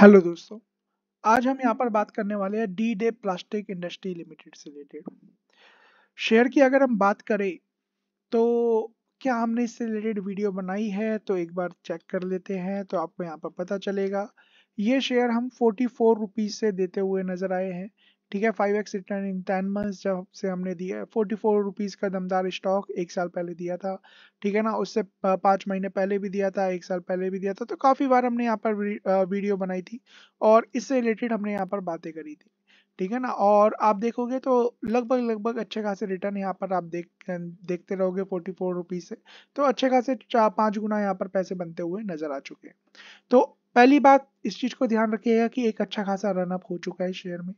Hello दोस्तों आज हम यहाँ पर बात करने वाले हैं डी डे प्लास्टिक इंडस्ट्री लिमिटेड से रिलेटेड शेयर की अगर हम बात करें तो क्या हमने इससे रिलेटेड वीडियो बनाई है तो एक बार चेक कर लेते हैं तो आपको यहाँ पर पता चलेगा ये शेयर हम फोर्टी फोर रुपीज़ से देते हुए नज़र आए हैं ठीक है five x return in ten months जब से हमने दिया है फोर्टी फोर रुपीज़ का दमदार स्टॉक एक साल पहले दिया था ठीक है ना उससे पाँच महीने पहले भी दिया था एक साल पहले भी दिया था तो काफ़ी बार हमने यहाँ पर वीडियो बनाई थी और इससे रिलेटेड हमने यहाँ पर बातें करी थी ठीक है ना और आप देखोगे तो लगभग लगभग अच्छे खासे रिटर्न यहाँ पर आप देख देखते रहोगे फोर्टी फोर रुपीज़ से तो अच्छे खासे चार पाँच गुना यहाँ पर पैसे बनते हुए नज़र आ चुके हैं तो पहली बात इस चीज़ को ध्यान रखिएगा कि एक अच्छा खासा रनअप हो चुका है शेयर में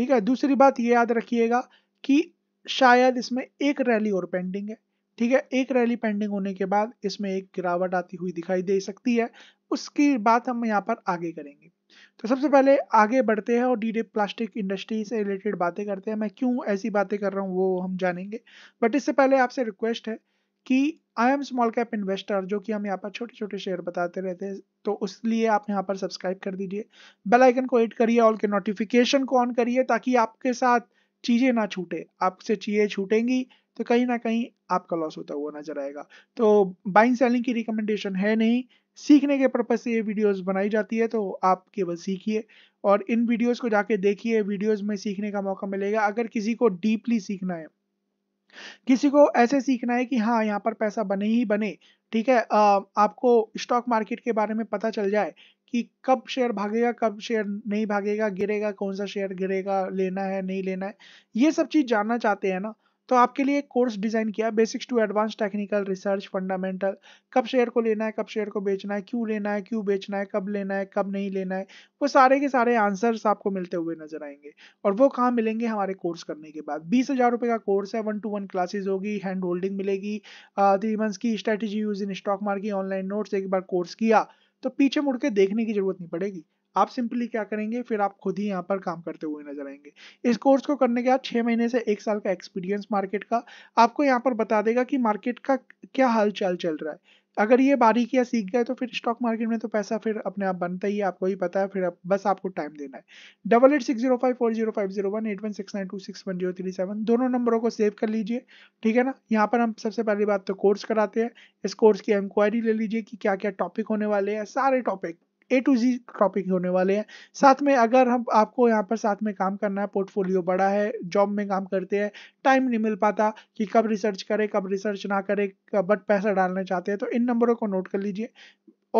ठीक है दूसरी बात ये याद रखिएगा कि शायद इसमें एक रैली और पेंडिंग है ठीक है एक रैली पेंडिंग होने के बाद इसमें एक गिरावट आती हुई दिखाई दे सकती है उसकी बात हम यहाँ पर आगे करेंगे तो सबसे पहले आगे बढ़ते हैं और डी प्लास्टिक इंडस्ट्री से रिलेटेड बातें करते हैं मैं क्यों ऐसी बातें कर रहा हूँ वो हम जानेंगे बट इससे पहले आपसे रिक्वेस्ट है कि I am small cap investor जो कि हम यहाँ पर छोटे छोटे शेयर बताते रहते हैं तो उस लिए आप यहाँ पर सब्सक्राइब कर दीजिए बेल आइकन को एड करिए ऑल के नोटिफिकेशन को ऑन करिए ताकि आपके साथ चीज़ें ना छूटे आपसे चीज़ें छूटेंगी तो कहीं ना कहीं आपका लॉस होता हुआ नजर आएगा तो बाइंग सेलिंग की रिकमेंडेशन है नहीं सीखने के पर्पज से ये वीडियोस बनाई जाती है तो आप केवल सीखिए और इन वीडियोस को जाके देखिए वीडियोस में सीखने का मौका मिलेगा अगर किसी को डीपली सीखना है किसी को ऐसे सीखना है कि हाँ यहाँ पर पैसा बने ही बने ठीक है आ, आपको स्टॉक मार्केट के बारे में पता चल जाए कि कब शेयर भागेगा कब शेयर नहीं भागेगा गिरेगा कौन सा शेयर गिरेगा लेना है नहीं लेना है ये सब चीज़ जानना चाहते हैं ना तो आपके लिए एक कोर्स डिजाइन किया basics to advance technical research fundamental कब शेयर को लेना है कब शेयर को बेचना है क्यों लेना है क्यों बेचना है कब लेना है कब नहीं लेना है वो सारे के सारे आंसर्स आपको मिलते हुए नजर आएंगे और वो कहाँ मिलेंगे हमारे कोर्स करने के बाद बीस हजार रुपये का कोर्स है वन टू वन क्लासेज होगी हैंड होल्डिंग मिलेगी थ्री मंथ्स की strategy use in stock market online notes एक बार कोर्स किया तो पीछे मुड़ के देखने की जरूरत नहीं पड़ेगी आप सिंपली क्या करेंगे फिर आप खुद ही यहाँ पर काम करते हुए नजर आएंगे इस कोर्स को करने के बाद छः महीने से एक साल का एक्सपीरियंस मार्केट का आपको यहाँ पर बता देगा कि मार्केट का क्या हालचाल चल रहा है अगर ये बारीकियाँ सीख गए तो फिर स्टॉक मार्केट में तो पैसा फिर अपने आप बनता ही है आपको ही पता है फिर आप, बस आपको टाइम देना है double eight six zero five four zero five zero one eight one six nine two six one zero three seven दोनों नंबरों को सेव कर लीजिए ठीक है ना यहाँ पर हम सबसे पहली बात तो कोर्स कराते हैं इस कोर्स की इंक्वायरी ले लीजिए कि क्या क्या टॉपिक होने वाले हैं सारे topic A to Z topic होने वाले हैं साथ में अगर हम आपको यहाँ पर साथ में काम करना है पोर्टफोलियो बड़ा है जॉब में काम करते हैं टाइम नहीं मिल पाता कि कब रिसर्च करें कब रिसर्च ना करें बट पैसा डालना चाहते हैं तो इन नंबरों को नोट कर लीजिए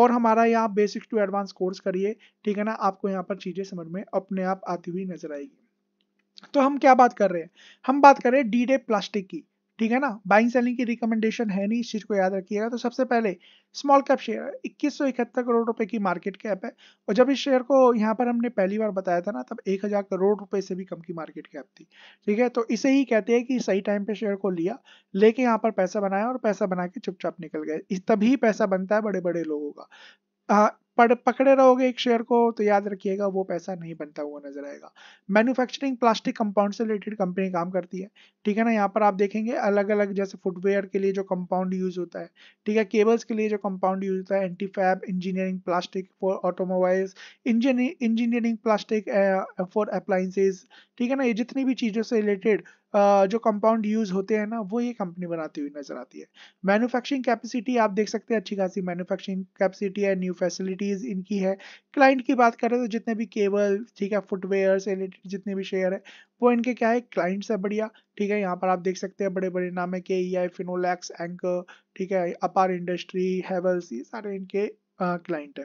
और हमारा यहाँ बेसिक टू एडवांस कोर्स करिए ठीक है ना आपको यहाँ पर चीज़ें समझ में अपने आप आती हुई नजर आएगी तो हम क्या बात कर रहे हैं हम बात कर रहे हैं डी डे प्लास्टिक की ठीक है ना बाइंग सेलिंग की रिकमेंडेशन है नहीं इस चीज़ को याद रखिएगा तो सबसे पहले स्मॉल कैप शेयर इक्कीस करोड़ रुपए की मार्केट कैप है और जब इस शेयर को यहाँ पर हमने पहली बार बताया था ना तब एक हजार करोड़ रुपए से भी कम की मार्केट कैप थी ठीक है तो इसे ही कहते हैं कि सही टाइम पे शेयर को लिया लेके यहाँ पर पैसा बनाया और पैसा बना के चुपचाप निकल गए तभी पैसा बनता है बड़े बड़े लोगों का हाँ, पड़ पकड़े रहोगे एक शेयर को तो याद रखिएगा वो पैसा नहीं बनता हुआ नजर आएगा मैन्युफैक्चरिंग प्लास्टिक कंपाउंड से रिलेटेड कंपनी काम करती है ठीक है ना यहाँ पर आप देखेंगे अलग अलग जैसे फुटवेयर के लिए जो कंपाउंड यूज होता है ठीक है केबल्स के लिए जो कंपाउंड यूज होता है anti fab engineering plastic for automobiles engineering plastic for appliances ठीक है ना ये जितनी भी चीज़ों से रिलेटेड जो कंपाउंड यूज होते हैं ना वो ये कंपनी बनाती हुई नजर आती है मैन्युफैक्चरिंग कैपेसिटी आप देख सकते हैं अच्छी खासी मैन्युफैक्चरिंग कैपेसिटी है न्यू फैसिलिटीज इनकी है क्लाइंट की बात करें तो जितने भी केबल ठीक है फुटवेयर से रिलेटेड जितने भी शेयर है वो इनके क्या है क्लाइंट्स है बढ़िया ठीक है यहाँ पर आप देख सकते हैं बड़े बड़े नाम है के ई आई फिनोलैक्स एंकर ठीक है अपार इंडस्ट्री हैवल्स ये सारे इनके क्लाइंट है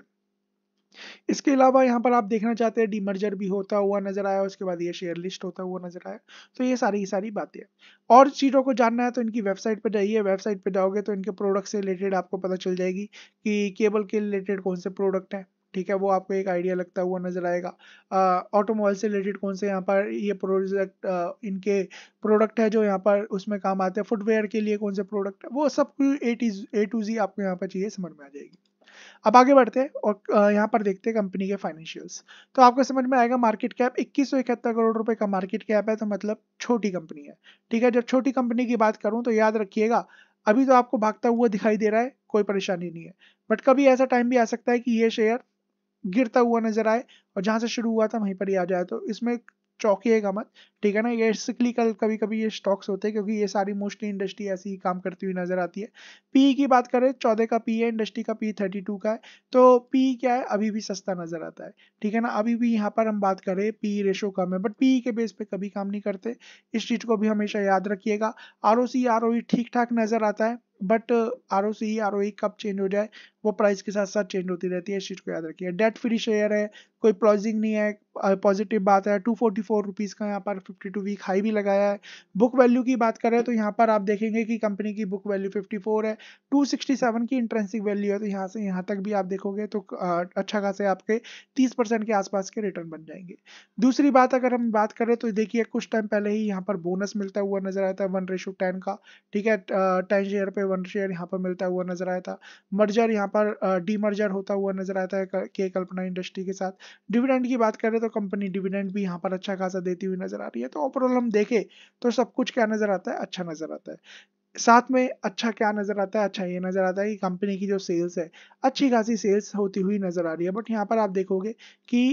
इसके अलावा यहाँ पर आप देखना चाहते हैं डीमर्जर भी होता हुआ नजर आया उसके बाद ये शेयर लिस्ट होता हुआ नजर आया तो ये सारी ही सारी बातें हैं और चीज़ों को जानना है तो इनकी वेबसाइट पर जाइए वेबसाइट पर जाओगे तो इनके प्रोडक्ट से रिलेटेड आपको पता चल जाएगी कि केबल के रिलेटेड कौन से प्रोडक्ट हैं ठीक है वो आपको एक आइडिया लगता हुआ नजर आएगा ऑटोमोबाइल से रिलेटेड कौन से यहाँ पर ये प्रोजेक्ट इनके प्रोडक्ट है जो यहाँ पर उसमें काम आते हैं फुटवेयर के लिए कौन से प्रोडक्ट है वो सब ए ए टू जी आपको यहाँ पर चाहिए समझ में आ जाएगी अब आगे बढ़ते हैं और यहाँ पर देखते हैं कंपनी के फाइनेंशियल्स तो आपको समझ में आएगा मार्केट कैप इक्कीस करोड़ रुपए का मार्केट कैप है तो मतलब छोटी कंपनी है ठीक है जब छोटी कंपनी की बात करूं तो याद रखिएगा अभी तो आपको भागता हुआ दिखाई दे रहा है कोई परेशानी नहीं है बट कभी ऐसा टाइम भी आ सकता है कि ये शेयर गिरता हुआ नजर आए और जहां से शुरू हुआ था वहीं पर ही आ जाए तो इसमें चौकीेगा मत ठीक है ना ये सिक्लिकल कभी कभी ये स्टॉक्स होते हैं क्योंकि ये सारी मोस्टली इंडस्ट्री ऐसी ही काम करती हुई नजर आती है पी की बात करें चौदह का पी है इंडस्ट्री का पी थर्टी टू का है तो पी क्या है अभी भी सस्ता नजर आता है ठीक है ना अभी भी यहाँ पर हम बात करें पी रेशो कम है बट पी के बेस पे कभी काम नहीं करते इस चीज को भी हमेशा याद रखिएगा आर ओ सी आर ओ ठीक ठाक नजर आता है but R O C R O कब चेंज हो जाए वो प्राइस के साथ साथ चेंज होती रहती है इस चीज़ को याद रखिए डेट फ्री शेयर है कोई प्लॉजिंग नहीं है पॉजिटिव बात है टू फोर्टी फोर रुपीज़ का यहाँ पर फिफ्टी टू वीक हाई भी लगाया है बुक वैल्यू की बात करें तो यहाँ पर आप देखेंगे कि कंपनी की बुक वैल्यू फिफ्टी फोर है टू सिक्सटी सेवन की इंट्रेंसिक वैल्यू है तो यहाँ से यहाँ तक भी आप देखोगे तो अच्छा खासे आपके तीस परसेंट के आसपास के रिटर्न बन जाएंगे दूसरी बात अगर हम बात करें तो देखिए कुछ टाइम पहले ही यहाँ पर बोनस मिलता हुआ नजर आया था वन रेशो टेन का ठीक है टेन शेयर पे वन शेयर यहाँ पर मिलता हुआ नजर आया था मर्जर यहाँ पर डी मर्जर होता हुआ नजर आता है के कल्पना इंडस्ट्री के साथ डिविडेंड की बात करें तो तो कंपनी डिविडेंड भी यहाँ पर अच्छा खासा देती हुई नजर आ रही है तो ओवरऑल हम देखें तो सब कुछ क्या नजर आता है अच्छा नजर आता है साथ में अच्छा क्या नज़र आता है अच्छा ये नज़र आता है कि कंपनी की जो सेल्स है अच्छी खासी सेल्स होती हुई नज़र आ रही है बट यहाँ पर आप देखोगे कि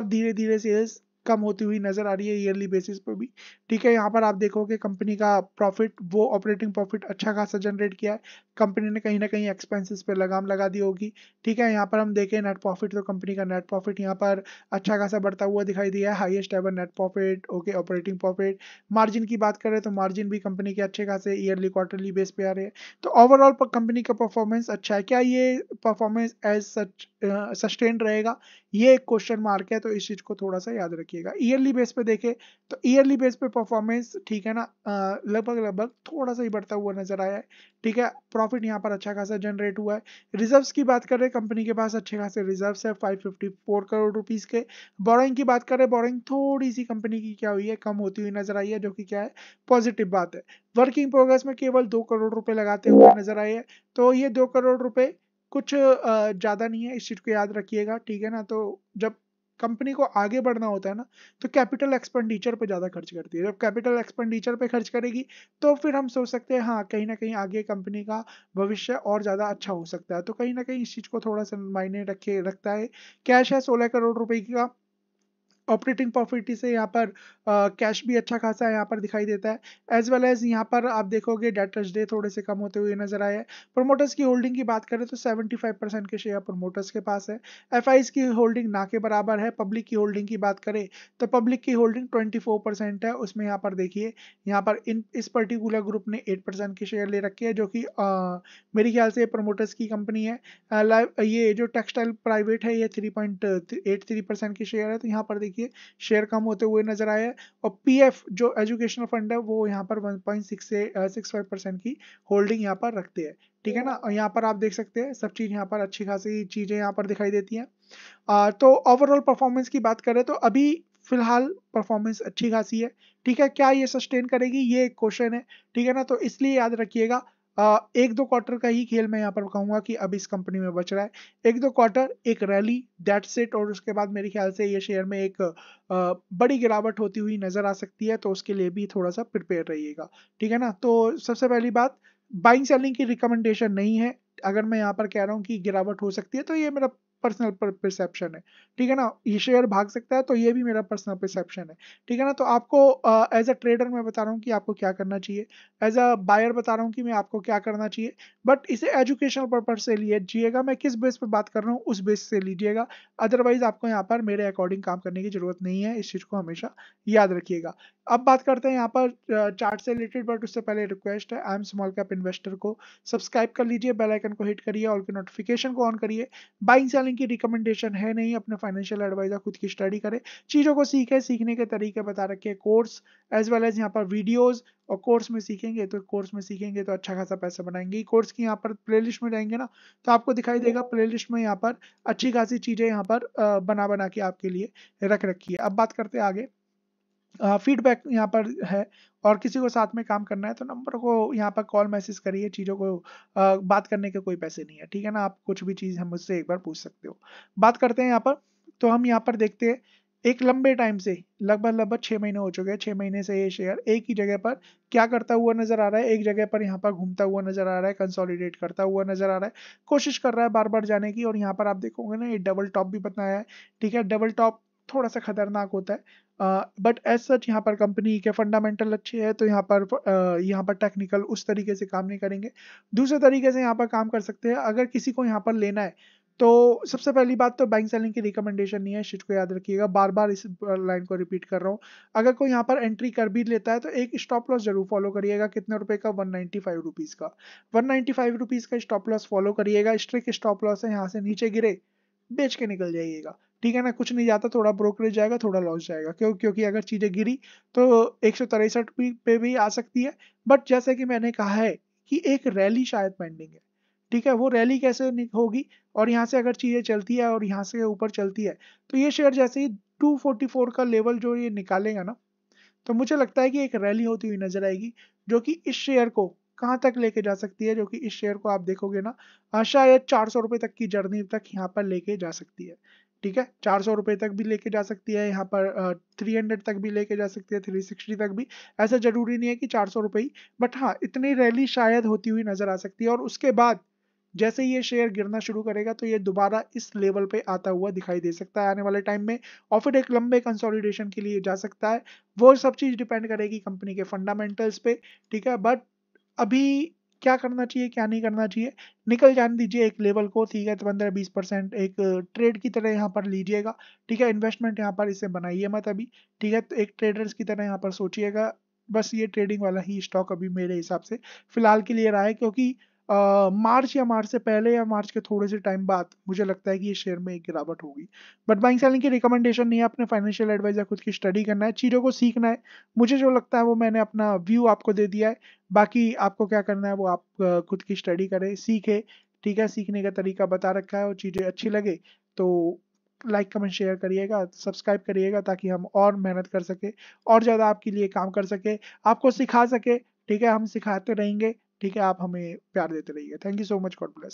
अब धीरे धीरे सेल्स कम होती हुई नजर आ रही है ईयरली बेसिस पर भी ठीक है यहाँ पर आप देखोगे कंपनी का प्रॉफिट वो ऑपरेटिंग प्रॉफिट अच्छा खासा जनरेट किया है कंपनी ने कहीं ना कहीं एक्सपेंसेस पे लगाम लगा दी होगी ठीक है यहाँ पर हम देखें नेट प्रॉफिट तो कंपनी का नेट प्रॉफिट यहाँ पर अच्छा खासा बढ़ता हुआ दिखाई दिया है highest ever net profit okay operating profit margin की बात करें तो मार्जिन भी कंपनी के अच्छे खासे ईयरली क्वार्टरली बेस पे आ रहे हैं तो ओवरऑल कंपनी का परफॉर्मेंस अच्छा है क्या ये परफॉर्मेंस एज सच सस्टेन रहेगा ये एक क्वेश्चन मार्क है तो इस चीज़ को थोड़ा सा याद रखिए रखिएगा ईयरली बेस पे देखें तो ईयरली बेस पे परफॉर्मेंस ठीक है ना लगभग लगभग थोड़ा सा ही बढ़ता हुआ नजर आया है ठीक है प्रॉफिट यहाँ पर अच्छा खासा जनरेट हुआ है रिजर्व्स की बात करें कंपनी के पास अच्छे खासे रिजर्व्स है 554 करोड़ रुपीज के बोरिंग की बात करें बोरिंग थोड़ी सी कंपनी की क्या हुई है कम होती हुई नजर आई है जो कि क्या है पॉजिटिव बात है वर्किंग प्रोग्रेस में केवल दो करोड़ रुपए लगाते हुए नजर आए है तो ये दो करोड़ रुपए कुछ ज़्यादा नहीं है इस चीज़ को याद रखिएगा ठीक है ना तो जब कंपनी को आगे बढ़ना होता है ना तो कैपिटल एक्सपेंडिचर पे ज़्यादा खर्च करती है जब कैपिटल एक्सपेंडिचर पे खर्च करेगी तो फिर हम सोच सकते हैं हाँ कहीं ना कहीं आगे कंपनी का भविष्य और ज़्यादा अच्छा हो सकता है तो कहीं ना कहीं इस चीज़ को थोड़ा सा मायने रखे रखता है कैश है सोलह करोड़ रुपए का ऑपरेटिंग प्रॉफिट से यहाँ पर कैश भी अच्छा खासा यहाँ पर दिखाई देता है एज वेल एज यहाँ पर आप देखोगे डेटर्स डे थोड़े से कम होते हुए नजर आए हैं प्रोमोटर्स की होल्डिंग की बात करें तो 75 परसेंट के शेयर प्रोमोटर्स के पास है एफ की होल्डिंग ना के बराबर है पब्लिक की होल्डिंग की बात करें तो पब्लिक की होल्डिंग ट्वेंटी है उसमें यहाँ पर देखिए यहाँ पर इन इस पर्टिकुलर ग्रुप ने एट के शेयर ले रखे हैं जो कि मेरे ख्याल से प्रोमोटर्स की कंपनी है ये जो टेक्सटाइल प्राइवेट है ये three point eight three percent की शेयर है तो यहाँ पर देखिए देखिए शेयर कम होते हुए नजर आया है और पीएफ जो एजुकेशनल फंड है वो यहाँ पर से 1.68 परसेंट की होल्डिंग यहाँ पर रखते हैं ठीक है ना और यहाँ पर आप देख सकते हैं सब चीज़ यहाँ पर अच्छी खासी चीज़ें यहाँ पर दिखाई देती है आ, तो ओवरऑल परफॉर्मेंस की बात करें तो अभी फिलहाल परफॉर्मेंस अच्छी खासी है ठीक है क्या ये सस्टेन करेगी ये एक क्वेश्चन है ठीक है ना तो इसलिए याद रखिएगा एक दो क्वार्टर का ही खेल मैं यहाँ पर कहूंगा कि अब इस कंपनी में बच रहा है एक दो क्वार्टर एक रैली डेट सेट और उसके बाद मेरे ख्याल से ये शेयर में एक बड़ी गिरावट होती हुई नजर आ सकती है तो उसके लिए भी थोड़ा सा प्रिपेयर रहिएगा ठीक है ना तो सबसे पहली बात बाइंग सेलिंग की रिकमेंडेशन नहीं है अगर मैं यहाँ पर कह रहा हूँ कि गिरावट हो सकती है तो ये मेरा पर्सनल परसेप्शन है ठीक है ना ये शेयर भाग सकता है तो ये भी मेरा पर्सनल परसेप्शन है ठीक है ना तो आपको एज अ ट्रेडर मैं बता रहा हूँ कि आपको क्या करना चाहिए एज अ बायर बता रहा हूँ कि मैं आपको क्या करना चाहिए बट इसे एजुकेशनल पर्पज से लीजिएगा मैं किस बेस पर बात कर रहा हूँ उस बेस से लीजिएगा अदरवाइज आपको यहाँ पर मेरे अकॉर्डिंग काम करने की जरूरत नहीं है इस चीज़ को हमेशा याद रखिएगा अब बात करते हैं यहाँ पर चार्ट से रिलेटेड बट उससे पहले रिक्वेस्ट है I am small cap investor को सब्सक्राइब कर लीजिए बेल आइकन को हिट करिए और नोटिफिकेशन को ऑन करिए बाइंग सेलिंग कहीं की रिकमेंडेशन है नहीं अपने फाइनेंशियल एडवाइजर खुद की स्टडी करें चीज़ों को सीखें सीखने के तरीके बता रखे कोर्स एज वेल एज यहाँ पर वीडियोज़ और कोर्स में सीखेंगे तो कोर्स में सीखेंगे तो अच्छा खासा पैसा बनाएंगे कोर्स की यहाँ पर प्लेलिस्ट में जाएंगे ना तो आपको दिखाई देगा प्लेलिस्ट में यहाँ पर अच्छी खासी चीज़ें यहाँ पर बना बना के आपके लिए रख रखी है अब बात करते हैं आगे फीडबैक यहाँ पर है और किसी को साथ में काम करना है तो नंबर को यहाँ पर कॉल मैसेज करिए चीज़ों को आ, बात करने के कोई पैसे नहीं है ठीक है ना आप कुछ भी चीज़ हम मुझसे एक बार पूछ सकते हो बात करते हैं यहाँ पर तो हम यहाँ पर देखते हैं एक लंबे टाइम से लगभग लगभग छः महीने हो चुके हैं छः महीने से ये शेयर एक ही जगह पर क्या करता हुआ नजर आ रहा है एक जगह पर यहाँ पर घूमता हुआ नजर आ रहा है कंसोलिडेट करता हुआ नजर आ रहा है कोशिश कर रहा है बार बार जाने की और यहाँ पर आप देखोगे ना ये डबल टॉप भी बताया है ठीक है डबल टॉप थोड़ा सा खतरनाक होता है बट एज सच यहाँ पर कंपनी के फंडामेंटल अच्छे है तो यहाँ पर uh, यहाँ पर टेक्निकल उस तरीके से काम नहीं करेंगे दूसरे तरीके से यहाँ पर काम कर सकते हैं अगर किसी को यहाँ पर लेना है तो सबसे पहली बात तो बैंक सेलिंग की रिकमेंडेशन नहीं है शिट को याद रखिएगा बार बार इस लाइन को रिपीट कर रहा हूँ अगर कोई यहाँ पर एंट्री कर भी लेता है तो एक स्टॉप लॉस जरूर फॉलो करिएगा कितने रुपए का वन नाइन्टी फाइव रुपीज़ का वन नाइन्टी फाइव रुपीज़ का स्टॉप लॉस फॉलो करिएगा स्ट्रिक स्टॉप लॉस है यहाँ से नीचे गिरे बेच के निकल जाइएगा ठीक है ना कुछ नहीं जाता थोड़ा ब्रोकरेज जाएगा थोड़ा लॉस जाएगा क्यों क्योंकि अगर चीज़ें गिरी तो एक पे भी आ सकती है बट जैसे कि मैंने कहा है कि एक रैली शायद पेंडिंग है ठीक है वो रैली कैसे होगी और यहाँ से अगर चीज़ें चलती है और यहाँ से ऊपर चलती है तो ये शेयर जैसे ही 244 का लेवल जो ये निकालेगा ना तो मुझे लगता है कि एक रैली होती हुई नजर आएगी जो कि इस शेयर को कहाँ तक लेके जा सकती है जो कि इस शेयर को आप देखोगे ना शायद चार सौ रुपए तक की जर्नी तक यहाँ पर लेके जा सकती है ठीक है चार सौ रुपए तक भी लेके जा सकती है यहाँ पर थ्री हंड्रेड तक भी लेके जा सकती है थ्री सिक्सटी तक भी ऐसा ज़रूरी नहीं है कि चार सौ रुपये ही बट हाँ इतनी रैली शायद होती हुई नज़र आ सकती है और उसके बाद जैसे ये शेयर गिरना शुरू करेगा तो ये दोबारा इस लेवल पे आता हुआ दिखाई दे सकता है आने वाले टाइम में और फिर एक लंबे कंसोलिडेशन के लिए जा सकता है वो सब चीज़ डिपेंड करेगी कंपनी के फंडामेंटल्स पे ठीक है बट अभी क्या करना चाहिए क्या नहीं करना चाहिए निकल जाने दीजिए एक लेवल को ठीक है तो पंद्रह बीस परसेंट एक ट्रेड की तरह यहाँ पर लीजिएगा ठीक है इन्वेस्टमेंट यहाँ पर इसे बनाइए मत अभी ठीक है तो एक ट्रेडर्स की तरह यहाँ पर सोचिएगा बस ये ट्रेडिंग वाला ही स्टॉक अभी मेरे हिसाब से फिलहाल के लिए रहा है क्योंकि आ, मार्च या मार्च से पहले या मार्च के थोड़े से टाइम बाद मुझे लगता है कि ये शेयर में एक गिरावट होगी बट बाइंग सेलिंग की रिकमेंडेशन नहीं है अपने फाइनेंशियल एडवाइजर खुद की स्टडी करना है चीज़ों को सीखना है मुझे जो लगता है वो मैंने अपना व्यू आपको दे दिया है बाकी आपको क्या करना है वो आप खुद की स्टडी करें सीखे ठीक है सीखने का तरीका बता रखा है और चीज़ें अच्छी हम्म। लगे तो लाइक कमेंट शेयर करिएगा सब्सक्राइब करिएगा ताकि हम और मेहनत कर सके और ज़्यादा आपके लिए काम कर सके आपको सिखा सके ठीक है हम सिखाते रहेंगे ठीक है आप हमें प्यार देते रहिए thank you so much God bless